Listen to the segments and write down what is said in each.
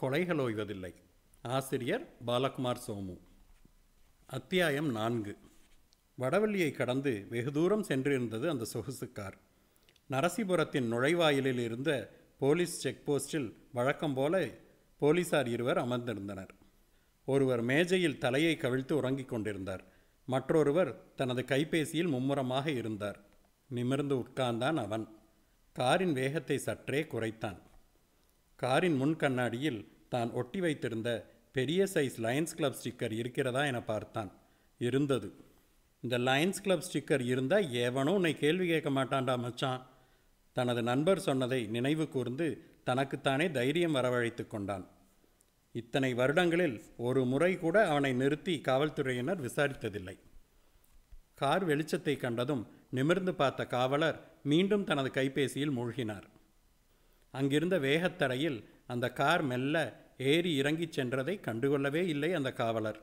கொலைகள் ஓய்வதில்லை ஆசிரியர் பாலகுமார் சோமு அத்தியாயம் நான்கு வடவள்ளியை கடந்து வெகு தூரம் சென்றிருந்தது அந்த சொகுசு கார் நரசிபுரத்தின் நுழைவாயிலில் இருந்த போலீஸ் செக் போஸ்டில் வழக்கம் போல போலீசார் இருவர் அமர்ந்திருந்தனர் ஒருவர் மேஜையில் தலையை கவிழ்த்து உறங்கிக் கொண்டிருந்தார் மற்றொருவர் தனது கைபேசியில் மும்முரமாக இருந்தார் நிமிர்ந்து உட்கார்ந்தான் அவன் காரின் வேகத்தை சற்றே குறைத்தான் காரின் முன் கண்ணாடியில் தான் ஒட்டி வைத்திருந்த பெரிய சைஸ் லயன்ஸ் கிளப் ஸ்டிக்கர் இருக்கிறதா என பார்த்தான் இருந்தது இந்த லயன்ஸ் கிளப் ஸ்டிக்கர் இருந்தால் ஏவனும் உன்னை கேள்வி கேட்க மாட்டான்டா மச்சான் தனது நண்பர் சொன்னதை நினைவு கூர்ந்து தனக்குத்தானே தைரியம் வரவழைத்து கொண்டான் இத்தனை வருடங்களில் ஒரு முறை கூட அவனை நிறுத்தி காவல்துறையினர் விசாரித்ததில்லை கார் வெளிச்சத்தை கண்டதும் நிமிர்ந்து பார்த்த காவலர் மீண்டும் தனது கைபேசியில் மூழ்கினார் அங்கிருந்த வேகத்தரையில் அந்த கார் மெல்ல ஏறி இறங்கிச் சென்றதை கண்டுகொள்ளவே இல்லை அந்த காவலர்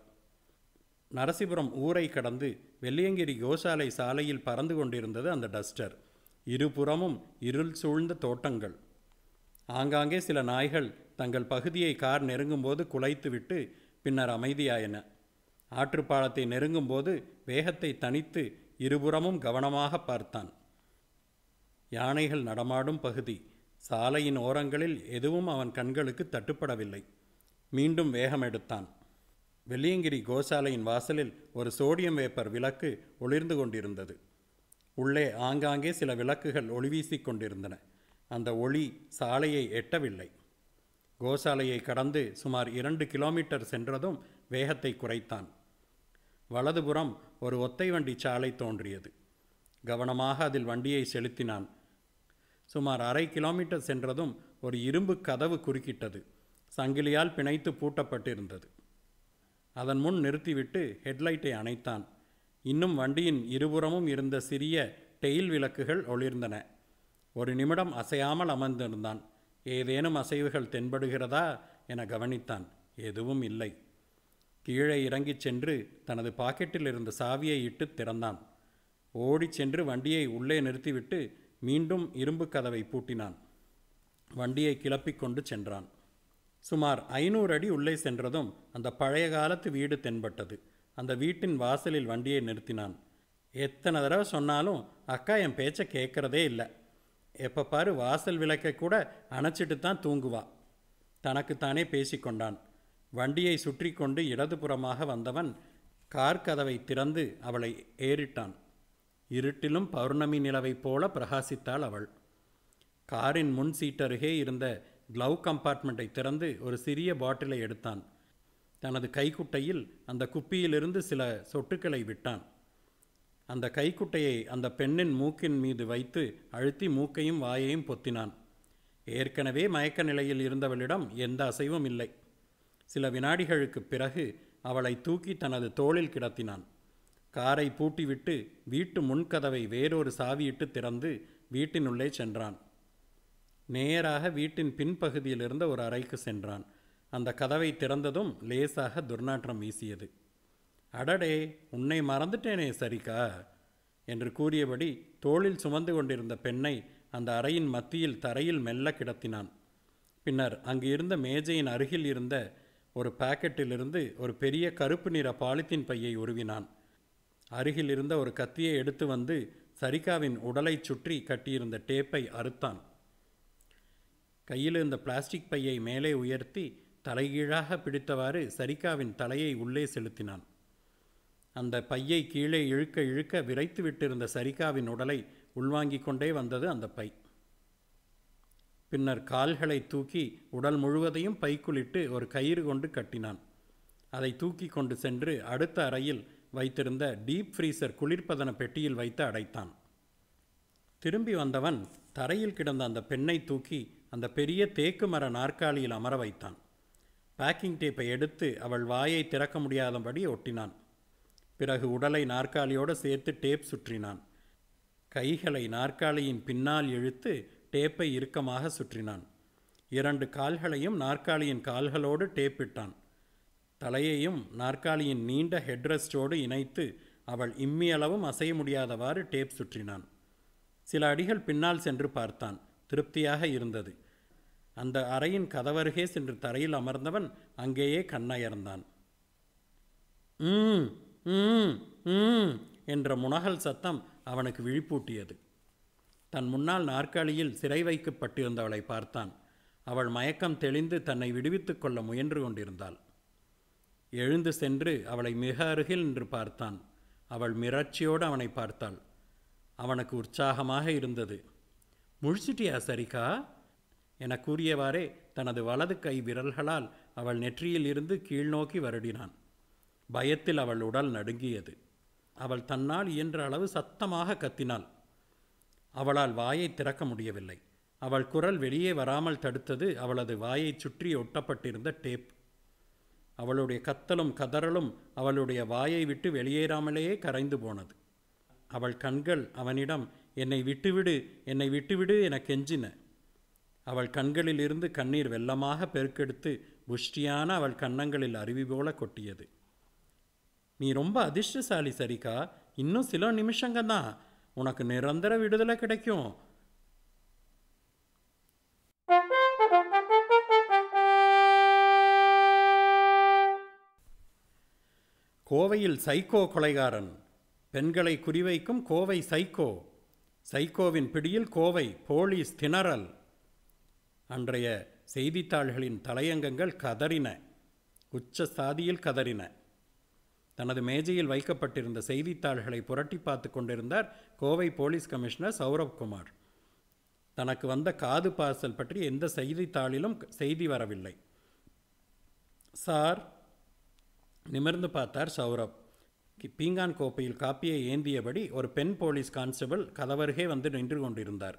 நரசிபுரம் ஊரை கடந்து வெள்ளியங்கிரி கோசாலை சாலையில் பறந்து கொண்டிருந்தது அந்த டஸ்டர் இருபுறமும் இருள் சூழ்ந்த தோட்டங்கள் ஆங்காங்கே சில நாய்கள் தங்கள் பகுதியை கார் நெருங்கும்போது குலைத்துவிட்டு பின்னர் அமைதியாயின ஆற்றுப்பாலத்தை நெருங்கும்போது வேகத்தை தனித்து இருபுறமும் கவனமாக பார்த்தான் யானைகள் நடமாடும் பகுதி சாலையின் ஓரங்களில் எதுவும் அவன் கண்களுக்கு தட்டுப்படவில்லை மீண்டும் வேகம் எடுத்தான் வெள்ளியங்கிரி கோசாலையின் வாசலில் ஒரு சோடியம் வேப்பர் விளக்கு ஒளிர்ந்து கொண்டிருந்தது உள்ளே ஆங்காங்கே சில விளக்குகள் ஒளிவீசிக் கொண்டிருந்தன அந்த ஒளி சாலையை எட்டவில்லை கோசாலையை கடந்து சுமார் இரண்டு கிலோமீட்டர் சென்றதும் வேகத்தை குறைத்தான் வலதுபுறம் ஒரு ஒத்தை வண்டி சாலை தோன்றியது கவனமாக அதில் வண்டியை செலுத்தினான் சுமார் அரை கிலோமீட்டர் சென்றதும் ஒரு இரும்பு கதவு குறுக்கிட்டது சங்கிலியால் பிணைத்து பூட்டப்பட்டிருந்தது அதன் முன் நிறுத்திவிட்டு ஹெட்லைட்டை அணைத்தான் இன்னும் வண்டியின் இருபுறமும் இருந்த சிறிய டெயில் விளக்குகள் ஒளிர்ந்தன ஒரு நிமிடம் அசையாமல் அமர்ந்திருந்தான் ஏதேனும் அசைவுகள் தென்படுகிறதா என கவனித்தான் எதுவும் இல்லை கீழே இறங்கிச் சென்று தனது பாக்கெட்டில் இருந்த சாவியை இட்டு திறந்தான் ஓடிச் சென்று வண்டியை உள்ளே நிறுத்திவிட்டு மீண்டும் இரும்பு கதவை பூட்டினான் வண்டியை கிளப்பிக்கொண்டு சென்றான் சுமார் ஐநூறு அடி உள்ளே சென்றதும் அந்த பழைய காலத்து வீடு தென்பட்டது அந்த வீட்டின் வாசலில் வண்டியை நிறுத்தினான் எத்தனை தடவை சொன்னாலும் அக்கா என் பேச்சை கேட்குறதே இல்லை எப்போ பாரு வாசல் விளக்கை கூட அணைச்சிட்டு தான் தூங்குவா தனக்குத்தானே பேசிக்கொண்டான் வண்டியை சுற்றி கொண்டு இடதுபுறமாக வந்தவன் கார் கதவை திறந்து அவளை ஏறிட்டான் இருட்டிலும் பௌர்ணமி நிலவைப் போல பிரகாசித்தாள் அவள் காரின் முன் சீட்டருகே இருந்த க்ளவ் கம்பார்ட்மெண்ட்டை திறந்து ஒரு சிறிய பாட்டிலை எடுத்தான் தனது கைக்குட்டையில் அந்த குப்பியிலிருந்து சில சொட்டுக்களை விட்டான் அந்த கைக்குட்டையை அந்த பெண்ணின் மூக்கின் மீது வைத்து அழுத்தி மூக்கையும் வாயையும் பொத்தினான் ஏற்கனவே மயக்க நிலையில் இருந்தவளிடம் எந்த அசைவும் இல்லை சில வினாடிகளுக்கு பிறகு அவளை தூக்கி தனது தோளில் கிடத்தினான் காரை பூட்டிவிட்டு வீட்டு முன்கதவை வேறொரு சாவியிட்டு திறந்து வீட்டினுள்ளே சென்றான் நேராக வீட்டின் பின்பகுதியிலிருந்த ஒரு அறைக்கு சென்றான் அந்த கதவை திறந்ததும் லேசாக துர்நாற்றம் வீசியது அடடே உன்னை மறந்துட்டேனே சரிக்கா என்று கூறியபடி தோளில் சுமந்து கொண்டிருந்த பெண்ணை அந்த அறையின் மத்தியில் தரையில் மெல்ல கிடத்தினான் பின்னர் அங்கு இருந்த மேஜையின் அருகில் இருந்த ஒரு பாக்கெட்டிலிருந்து ஒரு பெரிய கருப்பு நிற பாலித்தீன் பையை உருவினான் அருகில் இருந்த ஒரு கத்தியை எடுத்து வந்து சரிகாவின் உடலை சுற்றி கட்டியிருந்த டேப்பை அறுத்தான் கையில் இருந்த பிளாஸ்டிக் பையை மேலே உயர்த்தி தலைகீழாக பிடித்தவாறு சரிகாவின் தலையை உள்ளே செலுத்தினான் அந்த பையை கீழே இழுக்க இழுக்க விரைத்து விட்டிருந்த சரிகாவின் உடலை உள்வாங்கிக் கொண்டே வந்தது அந்த பை பின்னர் கால்களை தூக்கி உடல் முழுவதையும் பைக்குள்ளிட்டு ஒரு கயிறு கொண்டு கட்டினான் அதை தூக்கி கொண்டு சென்று அடுத்த அறையில் வைத்திருந்த டீப் ஃப்ரீசர் குளிர்பதன பெட்டியில் வைத்து அடைத்தான் திரும்பி வந்தவன் தரையில் கிடந்த அந்த பெண்ணை தூக்கி அந்த பெரிய தேக்கு மர நாற்காலியில் அமர வைத்தான் பேக்கிங் டேப்பை எடுத்து அவள் வாயை திறக்க முடியாதபடி ஒட்டினான் பிறகு உடலை நாற்காலியோடு சேர்த்து டேப் சுற்றினான் கைகளை நாற்காலியின் பின்னால் இழுத்து டேப்பை இறுக்கமாக சுற்றினான் இரண்டு கால்களையும் நாற்காலியின் கால்களோடு டேப்பிட்டான் தலையையும் நாற்காலியின் நீண்ட ஹெட்ரஸ்டோடு இணைத்து அவள் இம்மியளவும் அசைய முடியாதவாறு டேப் சுற்றினான் சில அடிகள் பின்னால் சென்று பார்த்தான் திருப்தியாக இருந்தது அந்த அறையின் கதவருகே சென்று தரையில் அமர்ந்தவன் அங்கேயே கண்ணயர்ந்தான் ம் ம் ம் என்ற முனகல் சத்தம் அவனுக்கு விழிப்பூட்டியது தன் முன்னால் நாற்காலியில் சிறை வைக்கப்பட்டிருந்தவளை பார்த்தான் அவள் மயக்கம் தெளிந்து தன்னை விடுவித்துக் கொள்ள முயன்று கொண்டிருந்தாள் எழுந்து சென்று அவளை மிக அருகில் நின்று பார்த்தான் அவள் மிரட்சியோடு அவனை பார்த்தாள் அவனுக்கு உற்சாகமாக இருந்தது முழிச்சிட்டியா சரிகா என கூறியவாறே தனது வலது கை விரல்களால் அவள் நெற்றியில் இருந்து கீழ்நோக்கி வருடினான் பயத்தில் அவள் உடல் நடுங்கியது அவள் தன்னால் இயன்ற அளவு சத்தமாக கத்தினாள் அவளால் வாயை திறக்க முடியவில்லை அவள் குரல் வெளியே வராமல் தடுத்தது அவளது வாயை சுற்றி ஒட்டப்பட்டிருந்த டேப் அவளுடைய கத்தலும் கதறலும் அவளுடைய வாயை விட்டு வெளியேறாமலேயே கரைந்து போனது அவள் கண்கள் அவனிடம் என்னை விட்டுவிடு என்னை விட்டுவிடு என கெஞ்சின அவள் கண்களில் இருந்து கண்ணீர் வெள்ளமாக பெருக்கெடுத்து புஷ்டியான அவள் கன்னங்களில் அருவி போல கொட்டியது நீ ரொம்ப அதிர்ஷ்டசாலி சரிக்கா இன்னும் சில நிமிஷங்கள்தான் உனக்கு நிரந்தர விடுதலை கிடைக்கும் கோவையில் சைக்கோ கொலைகாரன் பெண்களை குறிவைக்கும் கோவை சைக்கோ சைக்கோவின் பிடியில் கோவை போலீஸ் திணறல் அன்றைய செய்தித்தாள்களின் தலையங்கங்கள் கதறின உச்ச சாதியில் கதறின தனது மேஜையில் வைக்கப்பட்டிருந்த செய்தித்தாள்களை புரட்டி பார்த்து கொண்டிருந்தார் கோவை போலீஸ் கமிஷனர் சௌரவ்குமார் தனக்கு வந்த காது பார்சல் பற்றி எந்த செய்தித்தாளிலும் செய்தி வரவில்லை சார் நிமிர்ந்து பார்த்தார் சௌரப் பீங்கான் கோப்பையில் காப்பியை ஏந்தியபடி ஒரு பெண் போலீஸ் கான்ஸ்டபிள் கதவருகே வந்து நின்று கொண்டிருந்தார்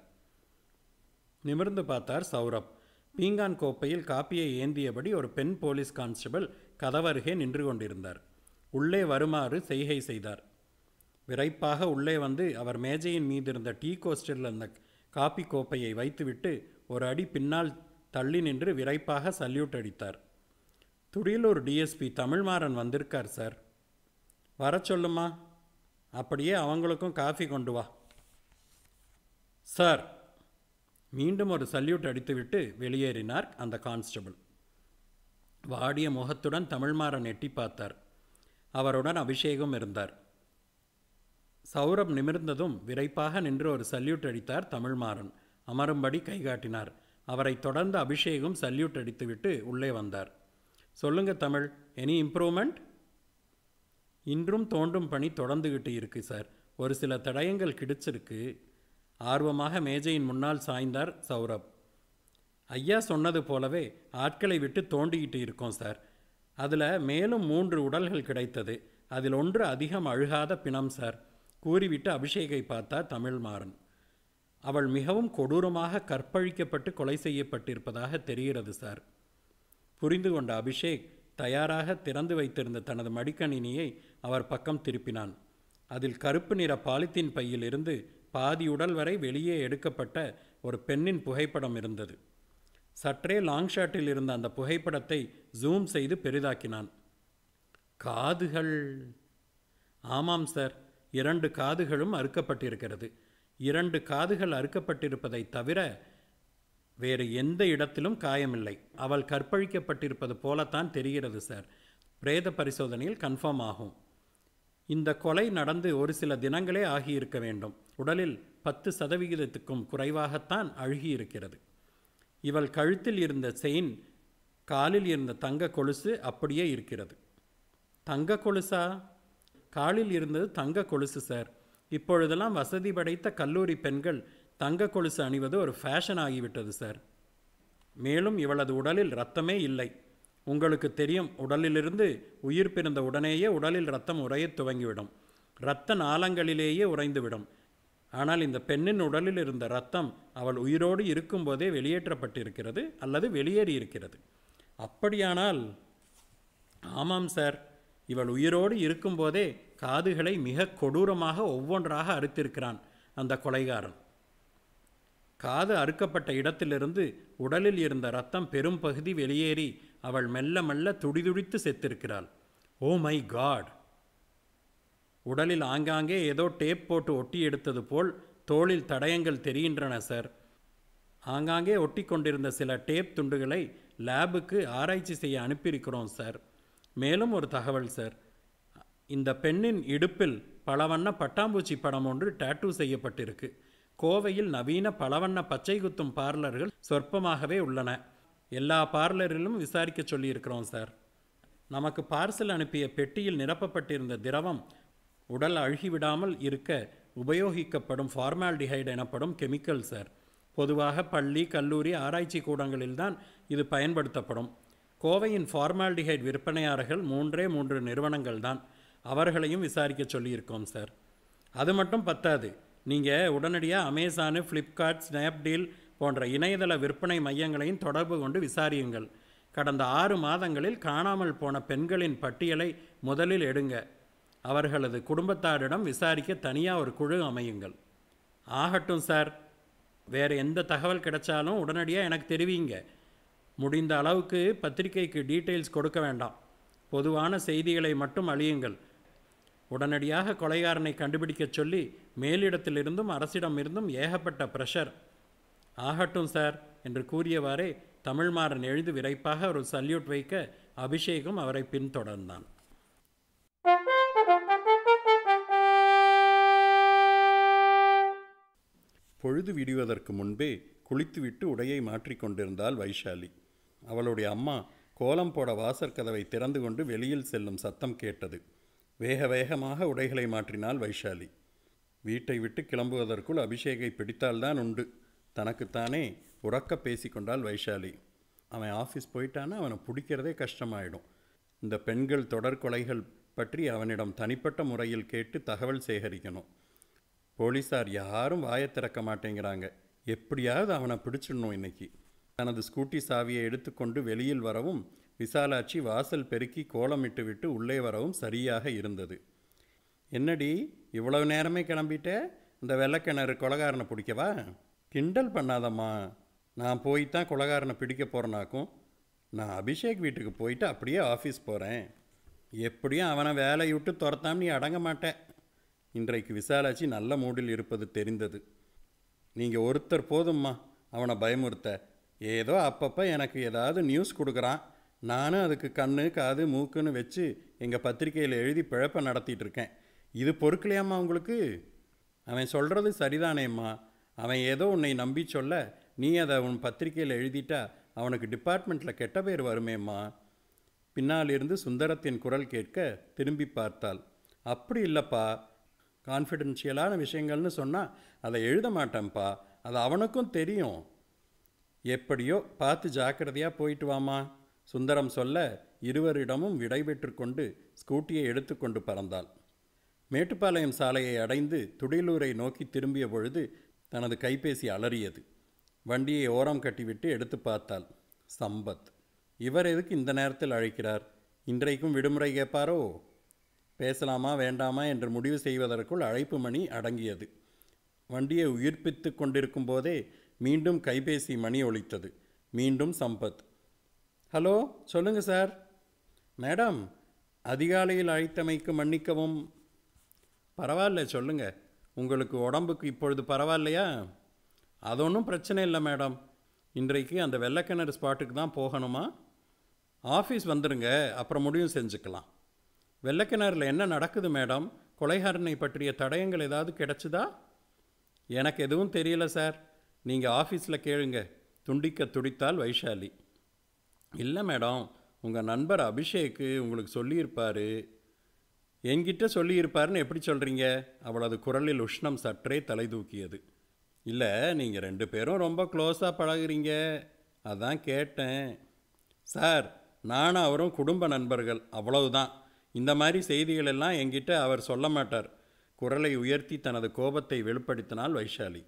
நிமிர்ந்து பார்த்தார் சௌரப் பீங்கான் கோப்பையில் காப்பியை ஏந்தியபடி ஒரு பெண் போலீஸ் கான்ஸ்டபிள் கதவருகே நின்று கொண்டிருந்தார் உள்ளே வருமாறு செய்கை செய்தார் விரைப்பாக உள்ளே வந்து அவர் மேஜையின் மீது இருந்த டீ கோஸ்டரில் அந்த காப்பி கோப்பையை வைத்துவிட்டு ஒரு அடி பின்னால் தள்ளி நின்று விரைப்பாக சல்யூட் அடித்தார் துடியலூர் டிஎஸ்பி தமிழ்மாறன் வந்திருக்கார் சார் வர சொல்லுமா அப்படியே அவங்களுக்கும் காஃபி கொண்டு வா சார் மீண்டும் ஒரு சல்யூட் அடித்துவிட்டு வெளியேறினார் அந்த கான்ஸ்டபிள் வாடிய முகத்துடன் தமிழ்மாறன் எட்டி பார்த்தார் அவருடன் அபிஷேகம் இருந்தார் சௌரப் நிமிர்ந்ததும் விரைப்பாக நின்று ஒரு சல்யூட் அடித்தார் தமிழ்மாறன் அமரும்படி கைகாட்டினார் அவரை தொடர்ந்து அபிஷேகம் சல்யூட் அடித்துவிட்டு உள்ளே வந்தார் சொல்லுங்கள் தமிழ் எனி இம்ப்ரூவ்மெண்ட் இன்றும் தோண்டும் பணி தொடர்ந்துகிட்டு இருக்கு சார் ஒரு சில தடயங்கள் கிடைச்சிருக்கு ஆர்வமாக மேஜையின் முன்னால் சாய்ந்தார் சௌரப் ஐயா சொன்னது போலவே ஆட்களை விட்டு தோண்டிக்கிட்டு இருக்கோம் சார் அதில் மேலும் மூன்று உடல்கள் கிடைத்தது அதில் ஒன்று அதிகம் அழுகாத பிணம் சார் கூறிவிட்டு அபிஷேகை பார்த்தா தமிழ்மாறன் அவள் மிகவும் கொடூரமாக கற்பழிக்கப்பட்டு கொலை செய்யப்பட்டிருப்பதாக தெரிகிறது சார் புரிந்து கொண்ட அபிஷேக் தயாராக திறந்து வைத்திருந்த தனது மடிக்கணினியை அவர் பக்கம் திருப்பினான் அதில் கருப்பு நிற பாலித்தீன் பையிலிருந்து பாதி உடல் வரை வெளியே எடுக்கப்பட்ட ஒரு பெண்ணின் புகைப்படம் இருந்தது சற்றே லாங் ஷாட்டில் இருந்த அந்த புகைப்படத்தை ஜூம் செய்து பெரிதாக்கினான் காதுகள் ஆமாம் சார் இரண்டு காதுகளும் அறுக்கப்பட்டிருக்கிறது இரண்டு காதுகள் அறுக்கப்பட்டிருப்பதை தவிர வேறு எந்த இடத்திலும் காயமில்லை அவள் கற்பழிக்கப்பட்டிருப்பது போலத்தான் தெரிகிறது சார் பிரேத பரிசோதனையில் கன்ஃபார்ம் ஆகும் இந்த கொலை நடந்து ஒரு சில தினங்களே ஆகியிருக்க வேண்டும் உடலில் பத்து சதவிகிதத்துக்கும் குறைவாகத்தான் அழுகியிருக்கிறது இவள் கழுத்தில் இருந்த செயின் காலில் இருந்த தங்க கொலுசு அப்படியே இருக்கிறது தங்க கொலுசா காலில் இருந்தது தங்க கொலுசு சார் இப்பொழுதெல்லாம் வசதி படைத்த கல்லூரி பெண்கள் தங்க கொலுசு அணிவது ஒரு ஃபேஷன் ஆகிவிட்டது சார் மேலும் இவளது உடலில் ரத்தமே இல்லை உங்களுக்கு தெரியும் உடலிலிருந்து உயிர் பிறந்த உடனேயே உடலில் ரத்தம் உறையத் துவங்கிவிடும் இரத்த நாளங்களிலேயே உறைந்துவிடும் ஆனால் இந்த பெண்ணின் உடலில் இருந்த ரத்தம் அவள் உயிரோடு இருக்கும்போதே வெளியேற்றப்பட்டிருக்கிறது அல்லது வெளியேறி இருக்கிறது அப்படியானால் ஆமாம் சார் இவள் உயிரோடு இருக்கும்போதே காதுகளை மிக கொடூரமாக ஒவ்வொன்றாக அறுத்திருக்கிறான் அந்த கொலைகாரன் காது அறுக்கப்பட்ட இடத்திலிருந்து உடலில் இருந்த ரத்தம் பெரும் பகுதி வெளியேறி அவள் மெல்ல மெல்ல துடிதுடித்து செத்திருக்கிறாள் ஓ மை காட் உடலில் ஆங்காங்கே ஏதோ டேப் போட்டு ஒட்டி எடுத்தது போல் தோளில் தடயங்கள் தெரிகின்றன சார் ஆங்காங்கே ஒட்டி கொண்டிருந்த சில டேப் துண்டுகளை லேபுக்கு ஆராய்ச்சி செய்ய அனுப்பியிருக்கிறோம் சார் மேலும் ஒரு தகவல் சார் இந்த பெண்ணின் இடுப்பில் பல வண்ண பட்டாம்பூச்சி படம் ஒன்று டேட்டூ செய்யப்பட்டிருக்கு கோவையில் நவீன பலவண்ண பச்சை குத்தும் பார்லர்கள் சொற்பமாகவே உள்ளன எல்லா பார்லரிலும் விசாரிக்க சொல்லியிருக்கிறோம் சார் நமக்கு பார்சல் அனுப்பிய பெட்டியில் நிரப்பப்பட்டிருந்த திரவம் உடல் அழுகிவிடாமல் இருக்க உபயோகிக்கப்படும் ஃபார்மால்டிஹைடு எனப்படும் கெமிக்கல் சார் பொதுவாக பள்ளி கல்லூரி ஆராய்ச்சி கூடங்களில்தான் இது பயன்படுத்தப்படும் கோவையின் ஃபார்மால்டிஹைட் விற்பனையாளர்கள் மூன்றே மூன்று நிறுவனங்கள் தான் அவர்களையும் விசாரிக்க சொல்லியிருக்கோம் சார் அது மட்டும் பத்தாது நீங்கள் உடனடியாக அமேசானு ஃப்ளிப்கார்ட் ஸ்னாப்டீல் போன்ற இணையதள விற்பனை மையங்களையும் தொடர்பு கொண்டு விசாரியுங்கள் கடந்த ஆறு மாதங்களில் காணாமல் போன பெண்களின் பட்டியலை முதலில் எடுங்க அவர்களது குடும்பத்தாரிடம் விசாரிக்க தனியாக ஒரு குழு அமையுங்கள் ஆகட்டும் சார் வேறு எந்த தகவல் கிடைச்சாலும் உடனடியாக எனக்கு தெரிவிங்க முடிந்த அளவுக்கு பத்திரிகைக்கு டீட்டெயில்ஸ் கொடுக்க வேண்டாம் பொதுவான செய்திகளை மட்டும் அழியுங்கள் உடனடியாக கொலைகாரனை கண்டுபிடிக்கச் சொல்லி மேலிடத்திலிருந்தும் அரசிடம் இருந்தும் ஏகப்பட்ட ப்ரெஷர் ஆகட்டும் சார் என்று கூறியவாறே தமிழ்மாறன் எழுந்து விரைப்பாக ஒரு சல்யூட் வைக்க அபிஷேகம் அவரை பின்தொடர்ந்தான் பொழுது விடுவதற்கு முன்பே குளித்துவிட்டு உடையை மாற்றிக்கொண்டிருந்தாள் வைஷாலி அவளுடைய அம்மா கோலம் போட வாசற்கதவை திறந்து கொண்டு வெளியில் செல்லும் சத்தம் கேட்டது வேக வேகமாக உடைகளை மாற்றினாள் வைஷாலி வீட்டை விட்டு கிளம்புவதற்குள் அபிஷேகை பிடித்தால்தான் உண்டு தனக்குத்தானே உறக்க கொண்டாள் வைஷாலி அவன் ஆஃபீஸ் போயிட்டான்னா அவனை பிடிக்கிறதே கஷ்டமாயிடும் இந்த பெண்கள் தொடர்கொலைகள் பற்றி அவனிடம் தனிப்பட்ட முறையில் கேட்டு தகவல் சேகரிக்கணும் போலீஸார் யாரும் வாயை திறக்க மாட்டேங்கிறாங்க எப்படியாவது அவனை பிடிச்சிடணும் இன்னைக்கு தனது ஸ்கூட்டி சாவியை எடுத்துக்கொண்டு வெளியில் வரவும் விசாலாட்சி வாசல் பெருக்கி கோலமிட்டு விட்டு உள்ளே வரவும் சரியாக இருந்தது என்னடி இவ்வளவு நேரமே கிளம்பிட்டே இந்த வெள்ளக்கிணறு கொலகாரனை பிடிக்கவா கிண்டல் பண்ணாதம்மா நான் போய்தான் கொலகாரனை பிடிக்க போகிறனாக்கும் நான் அபிஷேக் வீட்டுக்கு போயிட்டு அப்படியே ஆஃபீஸ் போகிறேன் எப்படியும் அவனை வேலையை விட்டு துரத்தாம் நீ அடங்க மாட்டேன் இன்றைக்கு விசாலாட்சி நல்ல மூடில் இருப்பது தெரிந்தது நீங்கள் ஒருத்தர் போதும்மா அவனை பயமுறுத்த ஏதோ அப்பப்போ எனக்கு ஏதாவது நியூஸ் கொடுக்குறான் நானும் அதுக்கு கண் காது மூக்குன்னு வச்சு எங்கள் பத்திரிக்கையில் எழுதி பிழப்பை நடத்திட்டுருக்கேன் இருக்கேன் இது பொறுக்கலையாம்மா உங்களுக்கு அவன் சொல்கிறது சரிதானேம்மா அவன் ஏதோ உன்னை நம்பி சொல்ல நீ அதை உன் பத்திரிக்கையில் எழுதிட்டா அவனுக்கு டிபார்ட்மெண்ட்டில் கெட்ட பேர் வருமேம்மா பின்னாலிருந்து சுந்தரத்தின் குரல் கேட்க திரும்பி பார்த்தாள் அப்படி இல்லைப்பா கான்ஃபிடென்ஷியலான விஷயங்கள்னு சொன்னால் அதை எழுத மாட்டேன்ப்பா அது அவனுக்கும் தெரியும் எப்படியோ பார்த்து ஜாக்கிரதையாக போயிட்டு வாமா சுந்தரம் சொல்ல இருவரிடமும் விடைபெற்று கொண்டு ஸ்கூட்டியை எடுத்துக்கொண்டு பறந்தாள் மேட்டுப்பாளையம் சாலையை அடைந்து துடிலூரை நோக்கி திரும்பிய பொழுது தனது கைபேசி அலறியது வண்டியை ஓரம் கட்டிவிட்டு எடுத்து பார்த்தாள் சம்பத் இவர் எதுக்கு இந்த நேரத்தில் அழைக்கிறார் இன்றைக்கும் விடுமுறை கேட்பாரோ பேசலாமா வேண்டாமா என்று முடிவு செய்வதற்குள் அழைப்பு மணி அடங்கியது வண்டியை உயிர்ப்பித்து கொண்டிருக்கும் போதே மீண்டும் கைபேசி மணி ஒழித்தது மீண்டும் சம்பத் ஹலோ சொல்லுங்கள் சார் மேடம் அதிகாலையில் அழைத்தமைக்கு மன்னிக்கவும் பரவாயில்ல சொல்லுங்கள் உங்களுக்கு உடம்புக்கு இப்பொழுது பரவாயில்லையா அது ஒன்றும் பிரச்சனை இல்லை மேடம் இன்றைக்கு அந்த வெள்ளக்கிணறு ஸ்பாட்டுக்கு தான் போகணுமா ஆஃபீஸ் வந்துடுங்க அப்புறம் முடிவும் செஞ்சுக்கலாம் வெள்ளக்கிணறில் என்ன நடக்குது மேடம் கொலைகாரனை பற்றிய தடயங்கள் ஏதாவது கிடச்சிதா எனக்கு எதுவும் தெரியல சார் நீங்கள் ஆஃபீஸில் கேளுங்க துண்டிக்க துடித்தால் வைஷாலி இல்லை மேடம் உங்கள் நண்பர் அபிஷேக்கு உங்களுக்கு சொல்லியிருப்பார் என்கிட்ட சொல்லியிருப்பாருன்னு எப்படி சொல்கிறீங்க அவளது குரலில் உஷ்ணம் சற்றே தலை தூக்கியது இல்லை நீங்கள் ரெண்டு பேரும் ரொம்ப க்ளோஸாக பழகுறீங்க அதான் கேட்டேன் சார் நானும் அவரும் குடும்ப நண்பர்கள் அவ்வளவுதான் இந்த மாதிரி செய்திகளெல்லாம் என்கிட்ட அவர் சொல்ல மாட்டார் குரலை உயர்த்தி தனது கோபத்தை வெளிப்படுத்தினால் வைஷாலி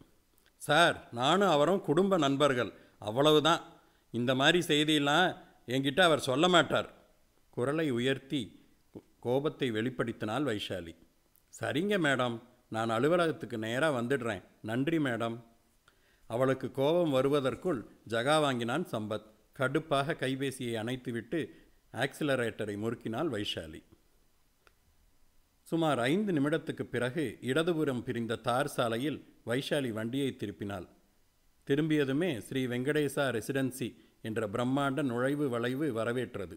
சார் நானும் அவரும் குடும்ப நண்பர்கள் அவ்வளவுதான் இந்த மாதிரி செய்தியெல்லாம் என்கிட்ட அவர் சொல்ல மாட்டார் குரலை உயர்த்தி கோபத்தை வெளிப்படுத்தினால் வைஷாலி சரிங்க மேடம் நான் அலுவலகத்துக்கு நேராக வந்துடுறேன் நன்றி மேடம் அவளுக்கு கோபம் வருவதற்குள் ஜகா வாங்கினான் சம்பத் கடுப்பாக கைபேசியை அணைத்துவிட்டு ஆக்சிலரேட்டரை முறுக்கினாள் வைஷாலி சுமார் ஐந்து நிமிடத்துக்கு பிறகு இடதுபுறம் பிரிந்த தார் சாலையில் வைஷாலி வண்டியை திருப்பினாள் திரும்பியதுமே ஸ்ரீ வெங்கடேசா ரெசிடென்சி என்ற பிரம்மாண்ட நுழைவு வளைவு வரவேற்றது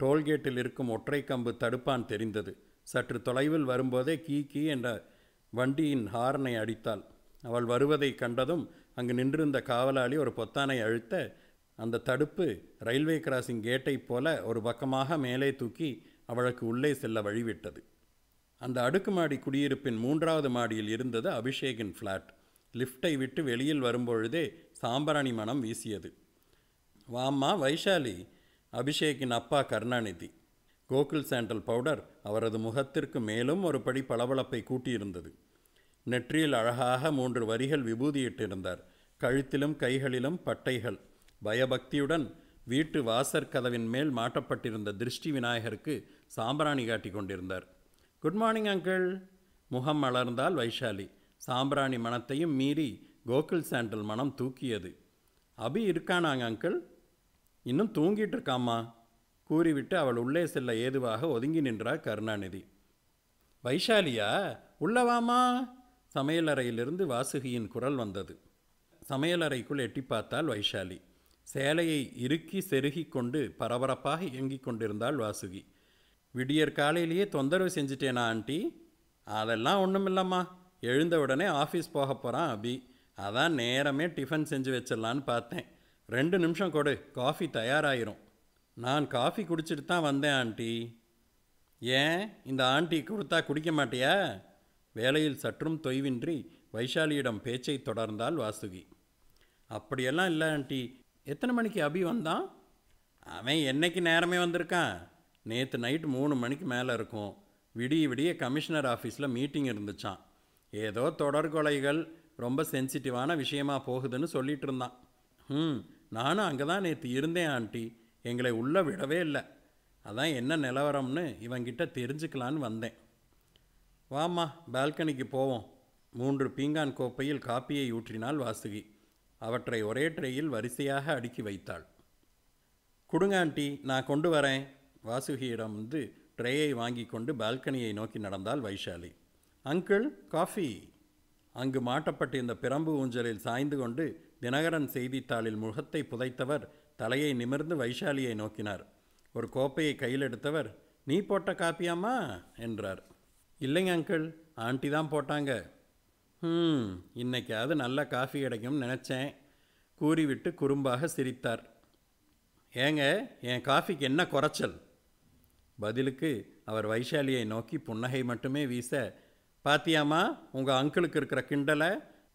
டோல்கேட்டில் இருக்கும் ஒற்றை கம்பு தடுப்பான் தெரிந்தது சற்று தொலைவில் வரும்போதே கீ கீ என்ற வண்டியின் ஹார்னை அடித்தாள் அவள் வருவதை கண்டதும் அங்கு நின்றிருந்த காவலாளி ஒரு பொத்தானை அழுத்த அந்த தடுப்பு ரயில்வே கிராசிங் கேட்டை போல ஒரு பக்கமாக மேலே தூக்கி அவளுக்கு உள்ளே செல்ல வழிவிட்டது அந்த அடுக்குமாடி குடியிருப்பின் மூன்றாவது மாடியில் இருந்தது அபிஷேகின் ஃப்ளாட் லிஃப்டை விட்டு வெளியில் வரும்பொழுதே சாம்பராணி மனம் வீசியது வாம்மா வைஷாலி அபிஷேக்கின் அப்பா கருணாநிதி கோகுல் சாண்டல் பவுடர் அவரது முகத்திற்கு மேலும் ஒரு படி பளபளப்பை கூட்டியிருந்தது நெற்றியில் அழகாக மூன்று வரிகள் விபூதியிட்டிருந்தார் கழுத்திலும் கைகளிலும் பட்டைகள் பயபக்தியுடன் வீட்டு வாசற் கதவின் மேல் மாட்டப்பட்டிருந்த திருஷ்டி விநாயகருக்கு சாம்பராணி காட்டி கொண்டிருந்தார் குட் மார்னிங் அங்கிள் முகம் மலர்ந்தால் வைஷாலி சாம்பிராணி மனத்தையும் மீறி கோகுல் சாண்டல் மனம் தூக்கியது அபி இருக்கானாங்க அங்கிள் இன்னும் தூங்கிட்டு இருக்காம்மா கூறிவிட்டு அவள் உள்ளே செல்ல ஏதுவாக ஒதுங்கி நின்றார் கருணாநிதி வைஷாலியா உள்ளவாமா சமையலறையிலிருந்து வாசுகியின் குரல் வந்தது சமையலறைக்குள் எட்டி பார்த்தாள் வைஷாலி சேலையை இறுக்கி செருகி கொண்டு பரபரப்பாக இயங்கிக் கொண்டிருந்தாள் வாசுகி விடியற் காலையிலேயே தொந்தரவு செஞ்சிட்டேனா ஆண்டி அதெல்லாம் ஒன்றும் இல்லைம்மா எழுந்த உடனே ஆஃபீஸ் போக போகிறான் அபி அதான் நேரமே டிஃபன் செஞ்சு வச்சிடலான்னு பார்த்தேன் ரெண்டு நிமிஷம் கொடு காஃபி தயாராகிரும் நான் காஃபி குடிச்சிட்டு தான் வந்தேன் ஆண்டி ஏன் இந்த ஆண்டி கொடுத்தா குடிக்க மாட்டியா வேலையில் சற்றும் தொய்வின்றி வைஷாலியிடம் பேச்சை தொடர்ந்தால் வாசுகி அப்படியெல்லாம் இல்லை ஆண்டி எத்தனை மணிக்கு அபி வந்தான் அவன் என்னைக்கு நேரமே வந்திருக்கான் நேற்று நைட்டு மூணு மணிக்கு மேலே இருக்கும் விடிய விடிய கமிஷனர் ஆஃபீஸில் மீட்டிங் இருந்துச்சான் ஏதோ தொடர்கொலைகள் ரொம்ப சென்சிட்டிவான விஷயமா போகுதுன்னு சொல்லிகிட்டு இருந்தான் ம் நானும் அங்கே தான் நேற்று இருந்தேன் ஆண்டி எங்களை உள்ளே விடவே இல்லை அதான் என்ன நிலவரம்னு இவங்கிட்ட தெரிஞ்சுக்கலான்னு வந்தேன் வாம்மா பால்கனிக்கு போவோம் மூன்று பீங்கான் கோப்பையில் காப்பியை ஊற்றினாள் வாசுகி அவற்றை ஒரே ட்ரேயில் வரிசையாக அடுக்கி வைத்தாள் கொடுங்க ஆண்டி நான் கொண்டு வரேன் வாசுகியிடம் வந்து ட்ரேயை வாங்கி கொண்டு பால்கனியை நோக்கி நடந்தால் வைஷாலி அங்கிள் காஃபி அங்கு மாட்டப்பட்டிருந்த பிரம்பு ஊஞ்சலில் சாய்ந்து கொண்டு தினகரன் செய்தித்தாளில் முகத்தை புதைத்தவர் தலையை நிமிர்ந்து வைஷாலியை நோக்கினார் ஒரு கோப்பையை கையில் எடுத்தவர் நீ போட்ட காப்பியாம்மா என்றார் இல்லைங்க அங்கிள் ஆண்டி தான் போட்டாங்க ம் இன்னைக்காவது நல்ல காஃபி கிடைக்கும்னு நினச்சேன் கூறிவிட்டு குறும்பாக சிரித்தார் ஏங்க என் காஃபிக்கு என்ன குறைச்சல் பதிலுக்கு அவர் வைஷாலியை நோக்கி புன்னகை மட்டுமே வீச பாத்தியாமா உங்கள் அங்கிளுக்கு இருக்கிற கிண்டலை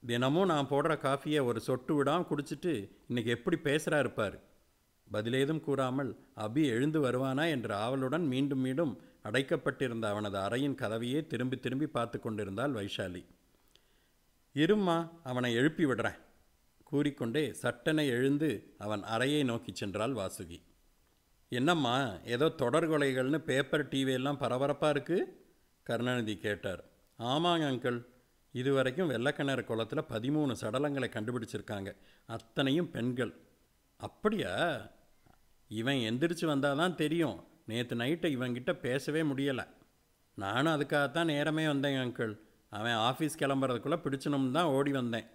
தினமும் நான் போடுற காஃபியை ஒரு சொட்டு விடாமல் குடிச்சிட்டு இன்றைக்கி எப்படி பேசுகிறா இருப்பார் பதிலேதும் கூறாமல் அபி எழுந்து வருவானா என்ற ஆவலுடன் மீண்டும் மீண்டும் அடைக்கப்பட்டிருந்த அவனது அறையின் கதவையே திரும்பி திரும்பி பார்த்து கொண்டிருந்தாள் வைஷாலி இரும்மா அவனை எழுப்பி விடுறேன் கூறிக்கொண்டே சட்டனை எழுந்து அவன் அறையை நோக்கி சென்றாள் வாசுகி என்னம்மா ஏதோ தொடர்கொலைகள்னு பேப்பர் டிவியெல்லாம் பரபரப்பாக இருக்குது கருணாநிதி கேட்டார் ஆமாங்க அங்கிள் இது வரைக்கும் வெள்ளக்கிணறு குளத்தில் பதிமூணு சடலங்களை கண்டுபிடிச்சிருக்காங்க அத்தனையும் பெண்கள் அப்படியா இவன் எந்திரிச்சு வந்தால் தான் தெரியும் நேற்று நைட்டை இவங்கிட்ட பேசவே முடியலை நானும் அதுக்காகத்தான் நேரமே வந்தேன் அங்கிள் அவன் ஆஃபீஸ் கிளம்புறதுக்குள்ளே பிடிச்சணும் தான் ஓடி வந்தேன்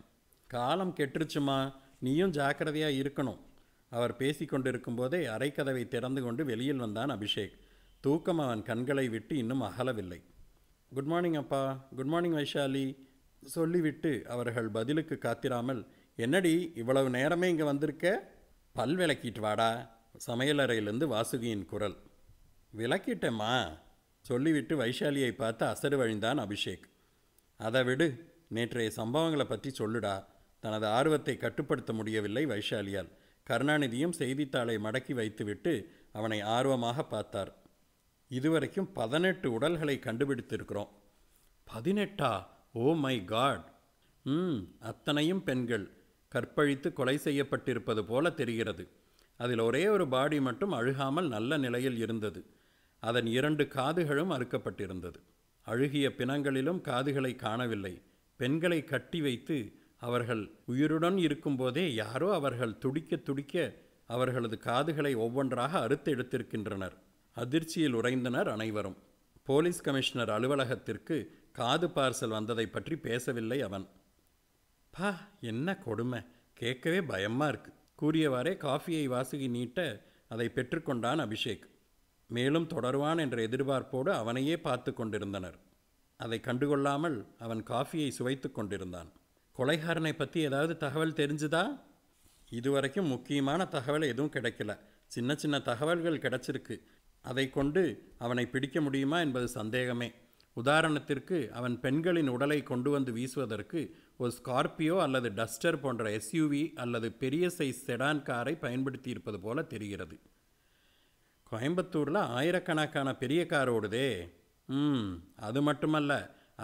காலம் கெட்டுருச்சுமா நீயும் ஜாக்கிரதையாக இருக்கணும் அவர் பேசி கொண்டிருக்கும்போதே அரைக்கதவை திறந்து கொண்டு வெளியில் வந்தான் அபிஷேக் தூக்கம் அவன் கண்களை விட்டு இன்னும் அகலவில்லை குட் மார்னிங் அப்பா குட் மார்னிங் வைஷாலி சொல்லிவிட்டு அவர்கள் பதிலுக்கு காத்திராமல் என்னடி இவ்வளவு நேரமே இங்கே வந்திருக்க பல் விளக்கிட்டு வாடா சமையலறையிலிருந்து வாசுகியின் குரல் விளக்கிட்டேம்மா சொல்லிவிட்டு வைஷாலியை பார்த்து அசடு வழிந்தான் அபிஷேக் அதை விடு நேற்றைய சம்பவங்களை பற்றி சொல்லுடா தனது ஆர்வத்தை கட்டுப்படுத்த முடியவில்லை வைஷாலியால் கருணாநிதியும் செய்தித்தாளை மடக்கி வைத்துவிட்டு அவனை ஆர்வமாக பார்த்தார் இதுவரைக்கும் பதினெட்டு உடல்களை கண்டுபிடித்திருக்கிறோம் பதினெட்டா ஓ மை காட் ம் அத்தனையும் பெண்கள் கற்பழித்து கொலை செய்யப்பட்டிருப்பது போல தெரிகிறது அதில் ஒரே ஒரு பாடி மட்டும் அழுகாமல் நல்ல நிலையில் இருந்தது அதன் இரண்டு காதுகளும் அறுக்கப்பட்டிருந்தது அழுகிய பிணங்களிலும் காதுகளை காணவில்லை பெண்களை கட்டி வைத்து அவர்கள் உயிருடன் இருக்கும்போதே யாரோ அவர்கள் துடிக்க துடிக்க அவர்களது காதுகளை ஒவ்வொன்றாக அறுத்து எடுத்திருக்கின்றனர் அதிர்ச்சியில் உறைந்தனர் அனைவரும் போலீஸ் கமிஷனர் அலுவலகத்திற்கு காது பார்சல் வந்ததை பற்றி பேசவில்லை அவன் பா என்ன கொடுமை கேட்கவே பயமாக இருக்கு கூறியவாறே காஃபியை வாசுகி நீட்ட அதை பெற்றுக்கொண்டான் அபிஷேக் மேலும் தொடருவான் என்ற எதிர்பார்ப்போடு அவனையே பார்த்து கொண்டிருந்தனர் அதை கண்டுகொள்ளாமல் அவன் காஃபியை சுவைத்து கொண்டிருந்தான் கொலைகாரனை பற்றி ஏதாவது தகவல் தெரிஞ்சுதா இதுவரைக்கும் முக்கியமான தகவல் எதுவும் கிடைக்கல சின்ன சின்ன தகவல்கள் கிடச்சிருக்கு அதை கொண்டு அவனை பிடிக்க முடியுமா என்பது சந்தேகமே உதாரணத்திற்கு அவன் பெண்களின் உடலை கொண்டு வந்து வீசுவதற்கு ஒரு ஸ்கார்பியோ அல்லது டஸ்டர் போன்ற எஸ்யூவி அல்லது பெரிய சைஸ் செடான் காரை பயன்படுத்தியிருப்பது போல தெரிகிறது கோயம்புத்தூரில் ஆயிரக்கணக்கான பெரிய கார் ஓடுதே ம் அது மட்டுமல்ல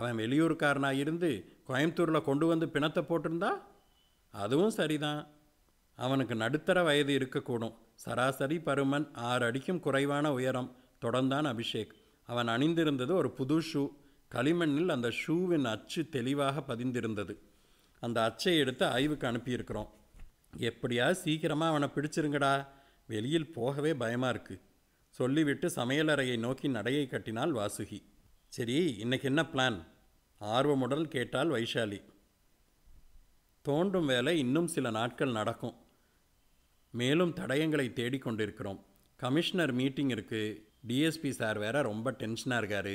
அவன் வெளியூர்காரனாக இருந்து கோயம்புத்தூரில் கொண்டு வந்து பிணத்தை போட்டிருந்தா அதுவும் சரிதான் அவனுக்கு நடுத்தர வயது இருக்கக்கூடும் சராசரி பருமன் ஆறு அடிக்கும் குறைவான உயரம் தொடர்ந்தான் அபிஷேக் அவன் அணிந்திருந்தது ஒரு புது ஷூ களிமண்ணில் அந்த ஷூவின் அச்சு தெளிவாக பதிந்திருந்தது அந்த அச்சை எடுத்து ஆய்வுக்கு அனுப்பியிருக்கிறோம் எப்படியா சீக்கிரமாக அவனை பிடிச்சிருங்கடா வெளியில் போகவே பயமாக இருக்குது சொல்லிவிட்டு சமையலறையை நோக்கி நடையை கட்டினாள் வாசுகி சரி இன்னைக்கு என்ன பிளான் ஆர்வமுடன் கேட்டால் வைஷாலி தோண்டும் வேலை இன்னும் சில நாட்கள் நடக்கும் மேலும் தடயங்களை தேடிக்கொண்டிருக்கிறோம் கமிஷனர் மீட்டிங் இருக்குது டிஎஸ்பி சார் வேற ரொம்ப டென்ஷனாக இருக்கார்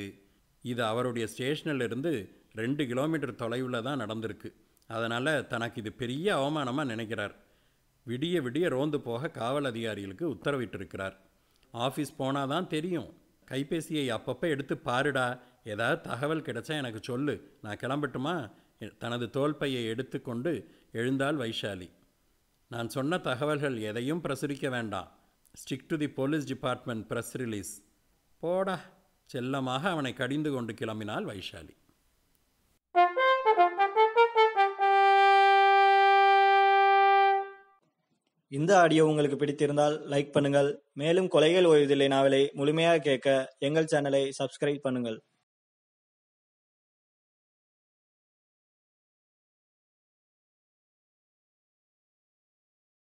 இது அவருடைய ஸ்டேஷனிலிருந்து ரெண்டு கிலோமீட்டர் தொலைவில் தான் நடந்திருக்கு அதனால் தனக்கு இது பெரிய அவமானமாக நினைக்கிறார் விடிய விடிய ரோந்து போக காவல் அதிகாரிகளுக்கு உத்தரவிட்டிருக்கிறார் ஆஃபீஸ் போனால் தான் தெரியும் கைபேசியை அப்பப்போ எடுத்து பாருடா ஏதாவது தகவல் கிடைச்சா எனக்கு சொல்லு நான் கிளம்பட்டுமா தனது தோல்பையை எடுத்துக்கொண்டு எழுந்தாள் வைஷாலி நான் சொன்ன தகவல்கள் எதையும் பிரசுரிக்க வேண்டாம் stick to the police department press release போடா செல்லமாக அவனை கடிந்து கொண்டு கிளம்பினாள் வைஷாலி இந்த ஆடியோ உங்களுக்கு பிடித்திருந்தால் லைக் பண்ணுங்கள் மேலும் கொலைகள் ஓய்வதில்லை நாவலை முழுமையாக கேட்க எங்கள் சேனலை சப்ஸ்கிரைப் பண்ணுங்கள்